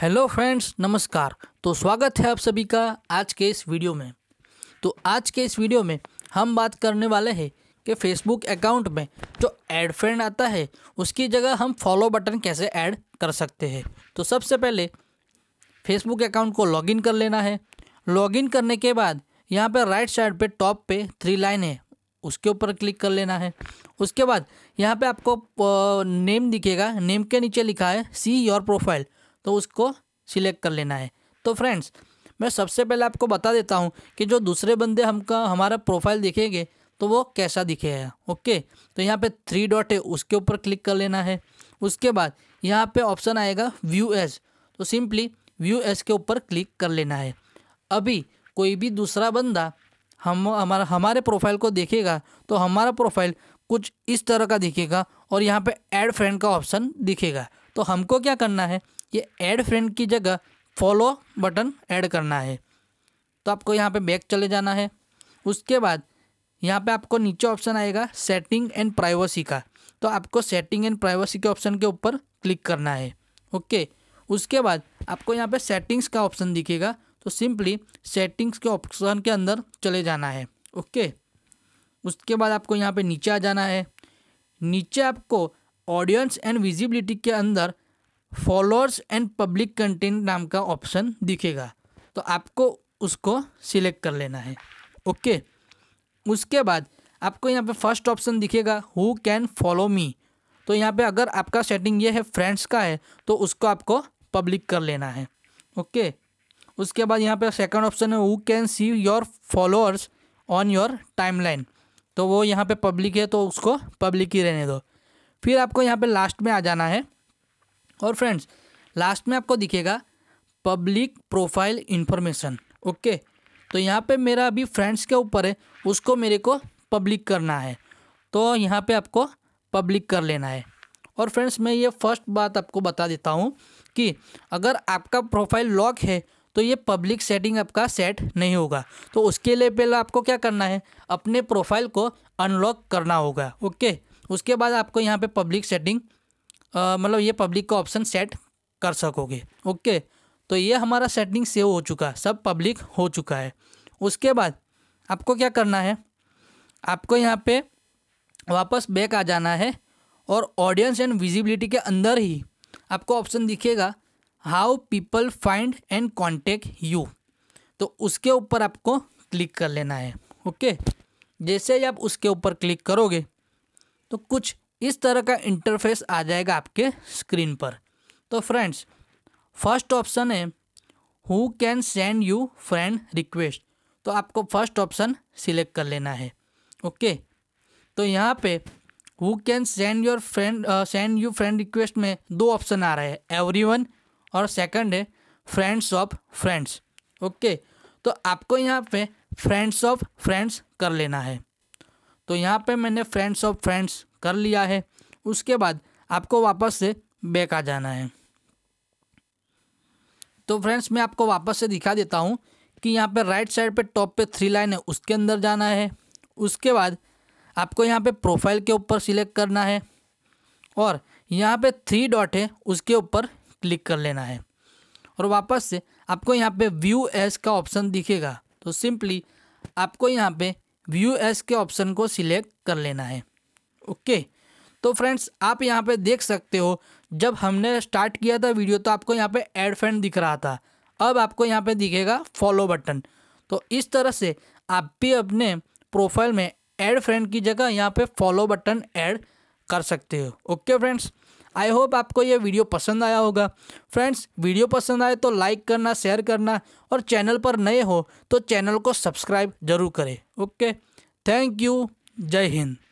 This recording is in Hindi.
हेलो फ्रेंड्स नमस्कार तो स्वागत है आप सभी का आज के इस वीडियो में तो आज के इस वीडियो में हम बात करने वाले हैं कि फेसबुक अकाउंट में जो एड फ्रेंड आता है उसकी जगह हम फॉलो बटन कैसे ऐड कर सकते हैं तो सबसे पहले फेसबुक अकाउंट को लॉगिन कर लेना है लॉगिन करने के बाद यहाँ पर राइट साइड पे टॉप पे थ्री लाइन है उसके ऊपर क्लिक कर लेना है उसके बाद यहाँ पे आपको नेम दिखेगा नेम के नीचे लिखा है सी योर प्रोफाइल तो उसको सिलेक्ट कर लेना है तो फ्रेंड्स मैं सबसे पहले आपको बता देता हूँ कि जो दूसरे बंदे हमका हमारा प्रोफाइल दिखेंगे तो वो कैसा दिखेगा ओके तो यहाँ पे थ्री डॉट है उसके ऊपर क्लिक कर लेना है उसके बाद यहाँ पे ऑप्शन आएगा व्यू एस तो सिंपली व्यू एस के ऊपर क्लिक कर लेना है अभी कोई भी दूसरा बंदा हम हमारा हमारे प्रोफाइल को देखेगा तो हमारा प्रोफाइल कुछ इस तरह का दिखेगा और यहाँ पे ऐड फ्रेंड का ऑप्शन दिखेगा तो हमको क्या करना है ये ऐड फ्रेंड की जगह फॉलो बटन ऐड करना है तो आपको यहाँ पे बैक चले जाना है उसके बाद यहाँ पे आपको नीचे ऑप्शन आएगा सेटिंग एंड प्राइवेसी का तो आपको सेटिंग एंड प्राइवेसी के ऑप्शन के ऊपर क्लिक करना है ओके उसके बाद आपको यहाँ पर सेटिंग्स का ऑप्शन दिखेगा तो सिंपली सेटिंग्स के ऑप्शन के अंदर चले जाना है ओके उसके बाद आपको यहाँ पे नीचे आ जाना है नीचे आपको ऑडियंस एंड विजिबिलिटी के अंदर फॉलोअर्स एंड पब्लिक कंटेंट नाम का ऑप्शन दिखेगा तो आपको उसको सिलेक्ट कर लेना है ओके उसके बाद आपको यहाँ पे फर्स्ट ऑप्शन दिखेगा हु कैन फॉलो मी तो यहाँ पे अगर आपका सेटिंग ये है फ्रेंड्स का है तो उसको आपको पब्लिक कर लेना है ओके उसके बाद यहाँ पे सेकंड ऑप्शन है who can see your followers on your timeline तो वो यहाँ पे पब्लिक है तो उसको पब्लिक ही रहने दो फिर आपको यहाँ पे लास्ट में आ जाना है और फ्रेंड्स लास्ट में आपको दिखेगा पब्लिक प्रोफाइल इन्फॉर्मेशन ओके तो यहाँ पे मेरा अभी फ्रेंड्स के ऊपर है उसको मेरे को पब्लिक करना है तो यहाँ पे आपको पब्लिक कर लेना है और फ्रेंड्स मैं ये फर्स्ट बात आपको बता देता हूँ कि अगर आपका प्रोफाइल लॉक है तो ये पब्लिक सेटिंग आपका सेट नहीं होगा तो उसके लिए पहले आपको क्या करना है अपने प्रोफाइल को अनलॉक करना होगा ओके उसके बाद आपको यहाँ पे पब्लिक सेटिंग मतलब ये पब्लिक का ऑप्शन सेट कर सकोगे ओके तो ये हमारा सेटिंग सेव हो चुका सब पब्लिक हो चुका है उसके बाद आपको क्या करना है आपको यहाँ पे वापस बैक आ जाना है और ऑडियंस एंड विजिबिलिटी के अंदर ही आपको ऑप्शन दिखेगा how people find and contact you तो उसके ऊपर आपको क्लिक कर लेना है ओके जैसे ही आप उसके ऊपर क्लिक करोगे तो कुछ इस तरह का इंटरफेस आ जाएगा आपके स्क्रीन पर तो फ्रेंड्स फर्स्ट ऑप्शन है who can send you friend request तो आपको फर्स्ट ऑप्शन सिलेक्ट कर लेना है ओके तो यहाँ पे who can send your friend send you friend request में दो ऑप्शन आ रहे हैं एवरी वन और सेकंड है फ्रेंड्स ऑफ फ्रेंड्स ओके तो आपको यहाँ पे फ्रेंड्स ऑफ फ्रेंड्स कर लेना है तो यहाँ पे मैंने फ्रेंड्स ऑफ फ्रेंड्स कर लिया है उसके बाद आपको वापस से बैक आ जाना है तो फ्रेंड्स मैं आपको वापस से दिखा देता हूँ कि यहाँ पे राइट साइड पे टॉप पे थ्री लाइन है उसके अंदर जाना है उसके बाद आपको यहाँ पे प्रोफाइल के ऊपर सिलेक्ट करना है और यहाँ पे थ्री डॉट है उसके ऊपर क्लिक कर लेना है और वापस से आपको यहाँ पे व्यू एस का ऑप्शन दिखेगा तो सिंपली आपको यहाँ पे व्यू एस के ऑप्शन को सिलेक्ट कर लेना है ओके तो फ्रेंड्स आप यहाँ पे देख सकते हो जब हमने स्टार्ट किया था वीडियो तो आपको यहाँ पे एड फ्रेंड दिख रहा था अब आपको यहाँ पे दिखेगा फॉलो बटन तो इस तरह से आप भी अपने प्रोफाइल में एड फ्रेंड की जगह यहाँ पर फॉलो बटन एड कर सकते हो ओके फ्रेंड्स आई होप आपको ये वीडियो पसंद आया होगा फ्रेंड्स वीडियो पसंद आए तो लाइक करना शेयर करना और चैनल पर नए हो तो चैनल को सब्सक्राइब जरूर करें ओके थैंक यू जय हिंद